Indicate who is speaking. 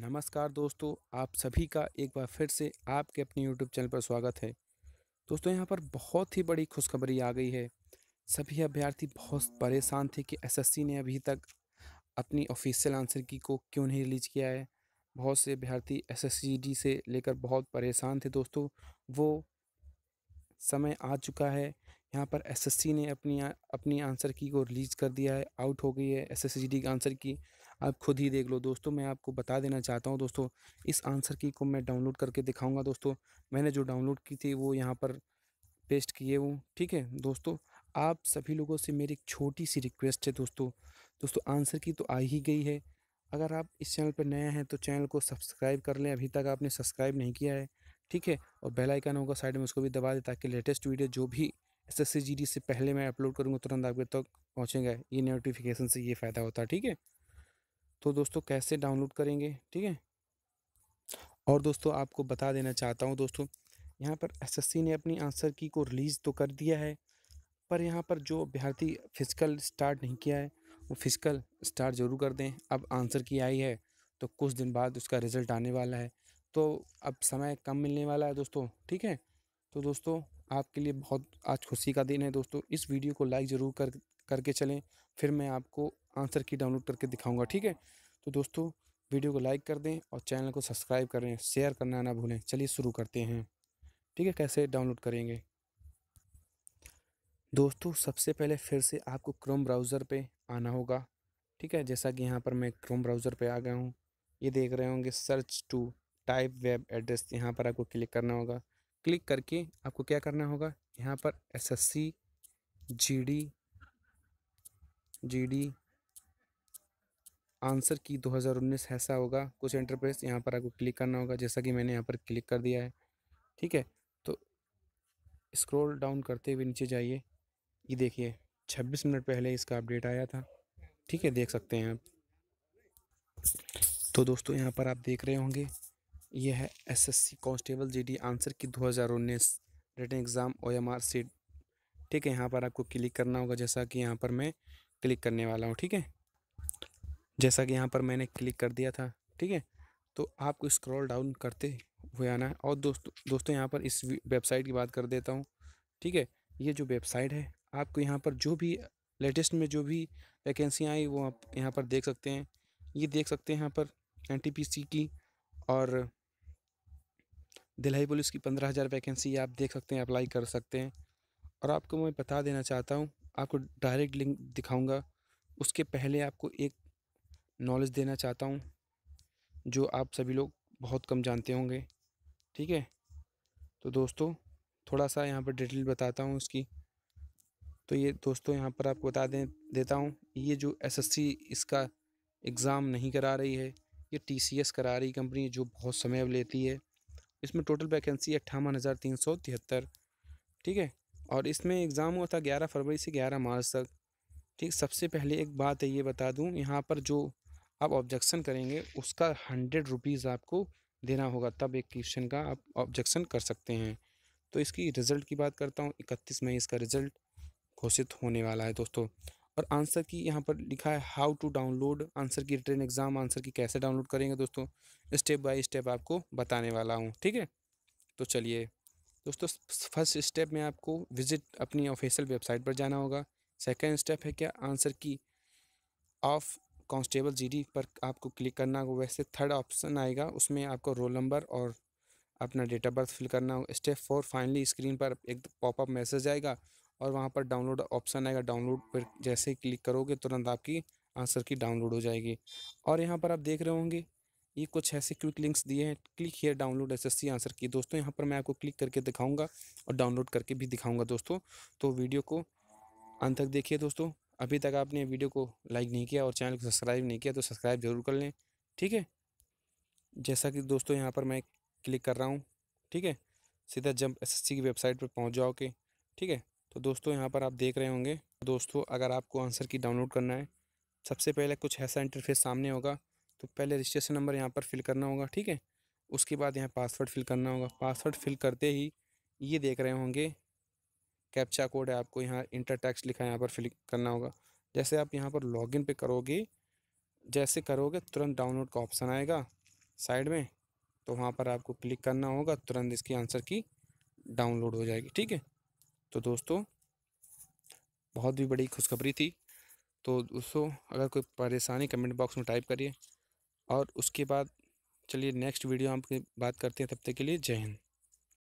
Speaker 1: नमस्कार दोस्तों आप सभी का एक बार फिर से आपके अपने यूट्यूब चैनल पर स्वागत है दोस्तों यहाँ पर बहुत ही बड़ी खुशखबरी आ गई है सभी अभ्यर्थी बहुत परेशान थे कि एसएससी ने अभी तक अपनी ऑफिशियल आंसर की को क्यों नहीं रिलीज किया है बहुत से अभ्यर्थी एस से लेकर बहुत परेशान थे दोस्तों वो समय आ चुका है यहाँ पर एसएससी ने अपनी अपनी आंसर की को रिलीज़ कर दिया है आउट हो गई है एसएससीडी की आंसर की आप खुद ही देख लो दोस्तों मैं आपको बता देना चाहता हूँ दोस्तों इस आंसर की को मैं डाउनलोड करके दिखाऊंगा दोस्तों मैंने जो डाउनलोड की थी वो यहाँ पर पेस्ट किए हूँ ठीक है दोस्तों आप सभी लोगों से मेरी एक छोटी सी रिक्वेस्ट है दोस्तों दोस्तों आंसर की तो आ ही गई है अगर आप इस चैनल पर नए हैं तो चैनल को सब्सक्राइब कर लें अभी तक आपने सब्सक्राइब नहीं किया है ठीक है और बेल आइकन होगा साइड में उसको भी दबा दें ताकि लेटेस्ट वीडियो जो भी एस एस से पहले मैं अपलोड करूँगा तुरंत आपके तक तो पहुँचेंगे ये नोटिफिकेशन से ये फ़ायदा होता है ठीक है तो दोस्तों कैसे डाउनलोड करेंगे ठीक है और दोस्तों आपको बता देना चाहता हूँ दोस्तों यहाँ पर एसएससी ने अपनी आंसर की को रिलीज़ तो कर दिया है पर यहाँ पर जो अभ्यर्थी फिजिकल स्टार्ट नहीं किया है वो फिजिकल स्टार्ट ज़रूर कर दें अब आंसर की आई है तो कुछ दिन बाद उसका रिज़ल्ट आने वाला है तो अब समय कम मिलने वाला है दोस्तों ठीक है तो दोस्तों आपके लिए बहुत आज खुशी का दिन है दोस्तों इस वीडियो को लाइक ज़रूर कर करके चलें फिर मैं आपको आंसर की डाउनलोड करके दिखाऊंगा ठीक है तो दोस्तों वीडियो को लाइक कर दें और चैनल को सब्सक्राइब करें शेयर करना ना भूलें चलिए शुरू करते हैं ठीक है कैसे डाउनलोड करेंगे दोस्तों सबसे पहले फिर से आपको क्रोम ब्राउज़र पे आना होगा ठीक है जैसा कि यहाँ पर मैं क्रोम ब्राउज़र पे आ गया हूँ ये देख रहे होंगे search to type web address यहाँ पर आपको क्लिक करना होगा क्लिक करके आपको क्या करना होगा यहाँ पर S S C G D G D answer key 2019 ऐसा होगा कुछ इंटरप्रेस यहाँ पर आपको क्लिक करना होगा जैसा कि मैंने यहाँ पर क्लिक कर दिया है ठीक है तो स्क्रॉल डाउन करते हुए नीचे जाइए ये देखिए 26 मिनट पहले इसका अपडेट आया था ठीक है देख सकते हैं आप तो दोस्तों यहाँ पर आप देख रहे होंगे ये है SSC constable GD answer key 2019 written exam are seat ठीक है यहाँ पर आपको क्लिक करना होगा जैसा कि यहाँ पर मैं क्लिक करने वाला हूँ ठीक है जैसा कि यहाँ पर मैंने क्लिक कर दिया था ठीक है तो आपको स्क्रॉल डाउन करते हुए आना है और दोस्तों दोस्तों यहाँ पर इस वेबसाइट की बात कर देता हूँ ठीक है ये जो वेबसाइट है आपको यहाँ पर जो भी लेटेस्ट में जो भी वैकेंसियाँ आई वो आप यहाँ पर देख सकते हैं ये देख सकते हैं यहाँ पर एन की और दिल्ली पुलिस की पंद्रह हज़ार वैकेंसी आप देख सकते हैं अप्लाई कर सकते हैं और आपको मैं बता देना चाहता हूँ आपको डायरेक्ट लिंक दिखाऊंगा उसके पहले आपको एक नॉलेज देना चाहता हूँ जो आप सभी लोग बहुत कम जानते होंगे ठीक है तो दोस्तों थोड़ा सा यहाँ पर डिटेल बताता हूँ उसकी तो ये दोस्तों यहाँ पर आपको बता दें देता हूँ ये जो एसएससी इसका एग्ज़ाम नहीं करा रही है ये टीसीएस करा रही कंपनी जो बहुत समय अब लेती है इसमें टोटल वैकेंसी अट्ठावन हज़ार तीन सौ तिहत्तर ठीक है और इसमें एग्ज़ाम हुआ था ग्यारह फरवरी से ग्यारह मार्च तक ठीक सबसे पहले एक बात है ये बता दूँ यहाँ पर जो आप ऑब्जेक्शन करेंगे उसका हंड्रेड रुपीज़ आपको देना होगा तब एक क्वेश्चन का आप ऑब्जेक्शन कर सकते हैं तो इसकी रिज़ल्ट की बात करता हूँ इकतीस मई इसका रिज़ल्ट घोषित होने वाला है दोस्तों और आंसर की यहाँ पर लिखा है how to download answer key written exam answer key कैसे डाउनलोड करेंगे दोस्तों स्टेप बाय स्टेप आपको बताने वाला हूँ ठीक है तो चलिए दोस्तों फर्स्ट स्टेप में आपको विज़िट अपनी ऑफिशियल वेबसाइट पर जाना होगा सेकेंड स्टेप है क्या आंसर की ऑफ कांस्टेबल जीडी पर आपको क्लिक करना होगा वैसे थर्ड ऑप्शन आएगा उसमें आपको रोल नंबर और अपना डेट ऑफ बर्थ फिल करना होगा स्टेप फोर फाइनली स्क्रीन पर एक पॉपअप मैसेज आएगा और वहाँ पर डाउनलोड ऑप्शन आएगा डाउनलोड पर जैसे ही क्लिक करोगे तुरंत आपकी आंसर की डाउनलोड हो जाएगी और यहाँ पर आप देख रहे होंगे ये कुछ ऐसे क्विक लिंक्स दिए हैं click here download S answer key दोस्तों यहाँ पर मैं आपको क्लिक करके दिखाऊंगा और डाउनलोड करके भी दिखाऊंगा दोस्तों तो वीडियो को अंत तक देखिए दोस्तों अभी तक आपने वीडियो को लाइक नहीं किया और चैनल को सब्सक्राइब नहीं किया तो सब्सक्राइब ज़रूर कर लें ठीक है जैसा कि दोस्तों यहाँ पर मैं क्लिक कर रहा हूँ ठीक है सीधा जंप एसएससी की वेबसाइट पर पहुँच जाओगे ठीक है तो दोस्तों यहाँ पर आप देख रहे होंगे दोस्तों अगर आपको आंसर की डाउनलोड करना है सबसे पहले कुछ ऐसा इंटरफेस सामने होगा तो पहले रजिस्ट्रेशन नंबर यहाँ पर फिल करना होगा ठीक है उसके बाद यहाँ पासवर्ड फिल करना होगा पासवर्ड फिल करते ही ये देख रहे होंगे कैप्चा कोड है आपको यहाँ इंटर टैक्स लिखा है यहाँ पर फिल करना होगा जैसे आप यहाँ पर लॉगिन पे करोगे जैसे करोगे तुरंत डाउनलोड का ऑप्शन आएगा साइड में तो वहाँ पर आपको क्लिक करना होगा तुरंत इसकी आंसर की डाउनलोड हो जाएगी ठीक है तो दोस्तों बहुत भी बड़ी खुशखबरी थी तो दोस्तों अगर कोई परेशानी कमेंट बॉक्स में टाइप करिए और उसके बाद चलिए नेक्स्ट वीडियो हम बात करते हैं तब तक के लिए जय हिंद